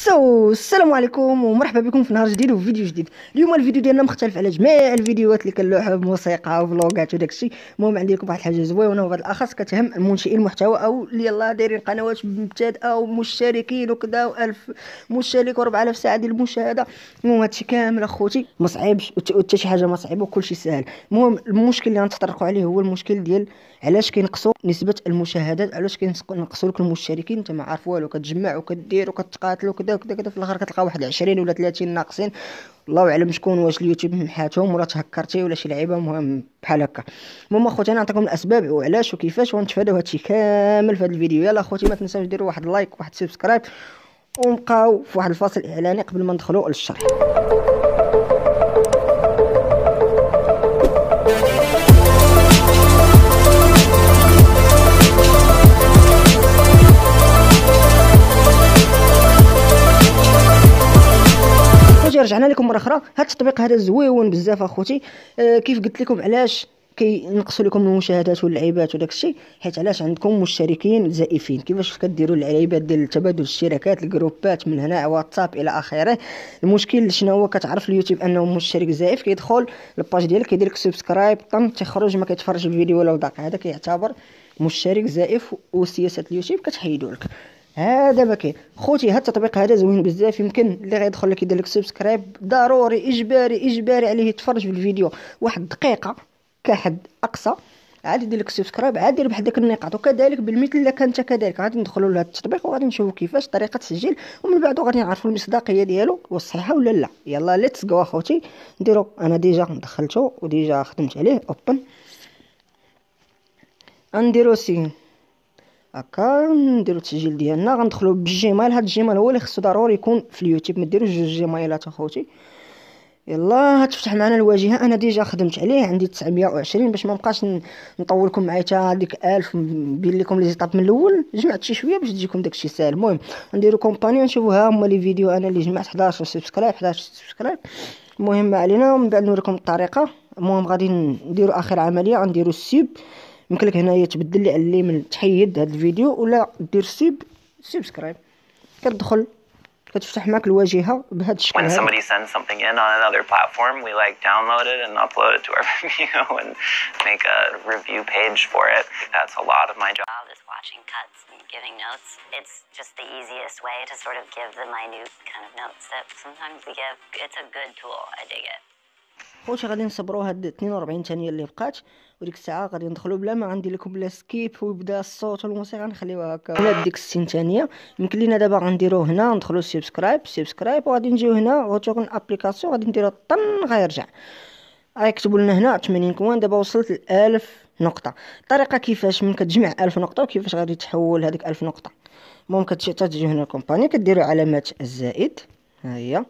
سو so, السلام عليكم ومرحبا بكم في نهار جديد وفيديو جديد اليوم الفيديو ديالنا مختلف على جميع الفيديوهات اللي كنلوحوا بموسيقى وفلوغات وداك الشيء المهم عندي لكم واحد الحاجه زوينه وبعد الاخص كتهم منشئي المحتوى او اللي يلاه دايرين قنوات مبتدئه ومشتركين وكذا و1000 مشترك و4000 ساعه ديال المشاهده المهم هادشي كامل اخوتي ما صعيبش حتى شي حاجه ما صعيبه وكلشي ساهل المهم المشكل اللي غنتطرقوا عليه هو المشكل ديال علاش كينقصوا نسبه المشاهدات علاش كينقصوا لك المشتركين انت ما عارف والو كتجمع وكدير وكتقاتل وكذا وكذا كذا في الاخر كتلقى واحد 20 ولا 30 ناقصين الله اعلم شكون واش اليوتيوب محاتهم ولا تهكرتي ولا شي لعيبه مهم بحال هكا المهم اخوتي انا نعطيكم الاسباب وعلاش وكيفاش ونتفاداو هادشي كامل في هاد الفيديو يلا اخوتي ما تنساوش ديروا واحد لايك واحد سبسكرايب ونبقاو في واحد الفاصل اعلاني قبل ما ندخلوا للشرح رجعنا لكم مره اخرى هاد التطبيق هذا زويون بزاف اخوتي آه كيف قلت لكم علاش كينقصوا لكم المشاهدات واللعيبات وداك الشيء حيت علاش عندكم مشتركين زائفين كيفاش كديروا اللعيبات ديال التبادل الاشتراكات الجروبات من هنا واتساب الى اخره المشكل شنو هو كتعرف اليوتيوب انه مشترك زائف كيدخل الباج ديالك كيدير لك سبسكرايب طم تخرج ما كيتفرج الفيديو ولا داك هذا كيعتبر مشترك زائف وسياسه اليوتيوب كتحيدوا لك هذا كاين خوتي هاد التطبيق هذا زوين بزاف يمكن اللي غيدخل لك يدير لك سبسكرايب ضروري اجباري اجباري عليه يتفرج في الفيديو واحد دقيقه كحد اقصى عاد يدير لك سبسكرايب عاد يربح بحال النقاط وكذلك بالمثل الا كانت كذلك غادي ندخلوا لهذا التطبيق وغادي نشوفوا كيفاش طريقه التسجيل ومن بعد غادي نعرفوا المصداقيه ديالو والصحيحه ولا لا يلا ليتس جو اخوتي نديرو انا ديجا دخلته وديجا خدمت عليه اوبن نديرو سين هكا نديرو التسجيل ديالنا غندخلو بالجيميل هاد الجيميل هو اللي خصو ضروري يكون في اليوتيوب ما ديروش جوج جيميلات اخوتي يلا هتفتح معنا الواجهه انا ديجا خدمت عليه عندي 920 باش ما نبقاش نطولكم معايا حتى ديك 1000 نبين لكم لي زيطاب من الاول جمعت شي شويه باش تجيكم داكشي ساهل المهم نديرو كومباني ونشوفو ها هما لي فيديو انا اللي جمعت 11 سبسكرايب 11 سبسكرايب المهم ما علينا ومن بعد نوريكم الطريقه المهم غادي نديرو اخر عمليه غنديرو السيب يمكن لك هنايا تبدل لي على اليمين تحيد هذا الفيديو ولا دير سيب سبسكرايب كتدخل كتفتح معك الواجهه بهذا الشكل When somebody sends something in on another platform we like download it and upload it to our video and make a review page for it that's a lot of my job is watching cuts and giving notes it's just the easiest way to sort of give the minute kind of notes that sometimes we give it's a good tool I dig it خوتي غادي نصبروا هاد 42 ثانيه اللي بقات وديك الساعه غادي ندخلوا بلا ما غندير لكم بلا سكيب ويبدا الصوت والموسيقى نخليوها هكا هنا ديك 60 ثانيه يمكن لينا دابا غنديروا هنا ندخلوا سبسكرايب سبسكرايب وغادي نجيو هنا غتكون ابليكاسيون غادي نديرو طن غيرجع غيكتبوا لنا هنا 80 كوان دابا وصلت ل 1000 نقطه الطريقه كيفاش من كتجمع 1000 نقطه وكيفاش غادي تحول هذيك 1000 نقطه المهم كتجي حتى تجي هنا الكومباني كديروا علامات الزائد ها هي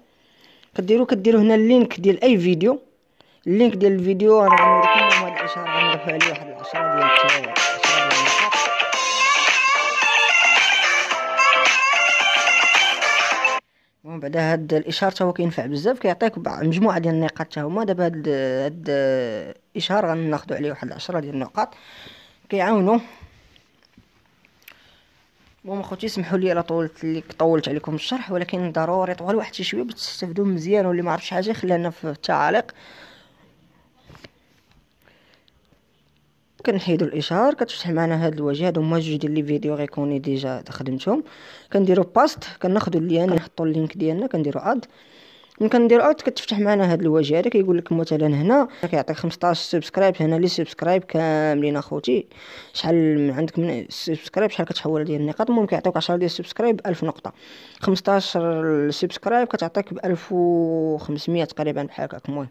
كديرو كديرو هنا اللينك ديال اي فيديو اللينك ديال الفيديو انا غنوريكم هاد الاشاره غنرفع عليه واحد العشرة ديال التوابع ومن بعد هاد الاشاره تا هو كينفع بزاف كيعطيك مجموعه ديال النقاط تا هما دابا هاد هاد الاشاره غناخذوا عليه واحد العشرة ديال النقاط كيعاونوا بون خوتي سمحوا لي على طولت لك طولت عليكم الشرح ولكن ضروري طوال واحد شي شويه باش تستافدوا مزيان واللي ما عرفش شي حاجه خلينا في التعاليق كنحيدو الاشهار كتفتح معنا هاد الواجهه هادو هما جوج ديال لي فيديو غيكوني ديجا خدمتهم كنديرو باست كناخدو اللي انا نحطو اللينك ديالنا كنديرو اد ملي كندير اوت كتفتح معنا هاد الواجهه هذا كيقول لك مثلا هنا كيعطيك 15 سبسكرايب هنا لي سبسكرايب كاملين اخوتي شحال عندك من سبسكرايب شحال كتحول ديال النقاط ممكن يعطيوك 10 ديال السبسكرايب 1000 نقطه 15 سبسكرايب كتعطيك ب 1500 تقريبا بحال هكاك المهم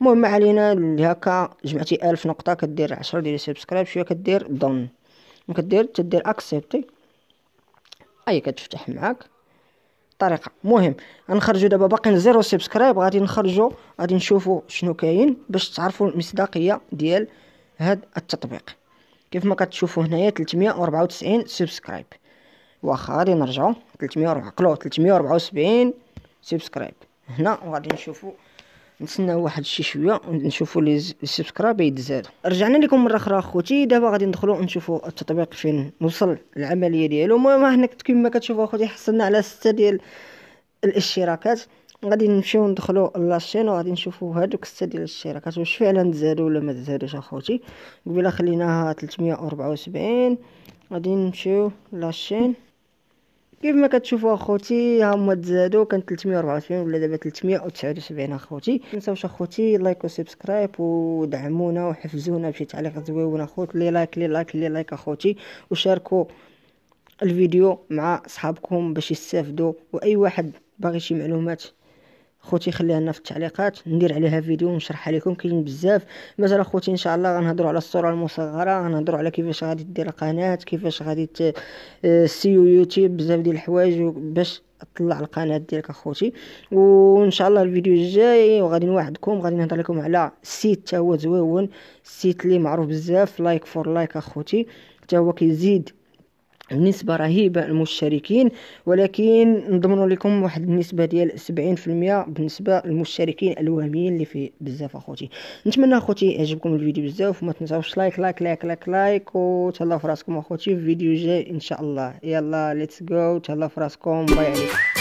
المهم ما علينا هكا جمعتي 1000 نقطه كدير 10 ديال السبسكرايب شويه كدير دون كدير تدير اكسبتي اي كتفتح معاك الطريقه مهم غنخرجوا دابا باقيين زيرو سبسكرايب غادي نخرجوا غادي نشوفوا شنو كاين باش تعرفوا المصداقيه ديال هاد التطبيق كيف ما كتشوفوا هنايا 394 سبسكرايب واخا غادي نرجعوا 304 374 سبسكرايب هنا وغادي نشوفوا نتسناو واحد شي شويه ونشوفوا لي سبسكرايب يتزاد رجعنا لكم مره اخرى اخوتي دابا غادي ندخلوا نشوفوا التطبيق فين نوصل العمليه ديالو المهم هنا كما كتشوفوا اخوتي حصلنا على ستة ديال الاشتراكات غادي نمشيو ندخلو لاشين وغادي نشوفو هادوك ستة ديال الاشتراكات واش فعلا تزادو ولا ما تزادوش اخوتي قبيله خليناها 374 غادي نمشيو لاشين كيف ما كتشوفوا اخوتي هما تزادوا كان 324 ولا دابا 379 اخوتي تنساوش اخوتي لايك وسبسكرايب ودعمونا وحفزونا بشي تعليق زويون اخوت لي لايك لي لايك لي لايك اخوتي وشاركوا الفيديو مع صحابكم باش يستافدوا واي واحد باغي شي معلومات خوتي خليها لنا في التعليقات ندير عليها فيديو ونشرحها لكم كاين بزاف مثلا خوتي ان شاء الله غنهضروا على الصوره المصغره غنهضروا على كيفاش غادي دير القناه كيفاش غادي سيو يوتيوب آه، بزاف ديال الحوايج باش طلع القناه ديالك اخوتي وان شاء الله الفيديو الجاي وغادي نوعدكم غادي نهضر لكم على سيت تا هو زويون سيت اللي معروف بزاف لايك فور لايك اخوتي تا هو كيزيد نسبة رهيبة المشتركين ولكن نضمن لكم واحد النسبة ديال سبعين في المية بالنسبة للمشتركين الوهميين اللي فيه بزاف اخوتي نتمنى اخوتي يعجبكم الفيديو بزاف وما تنساوش لايك لايك لايك لايك لايك وتهلاو فراسكم اخوتي في فيديو جاي ان شاء الله يلا ليتس جو تهلاو فراسكم باي عليكم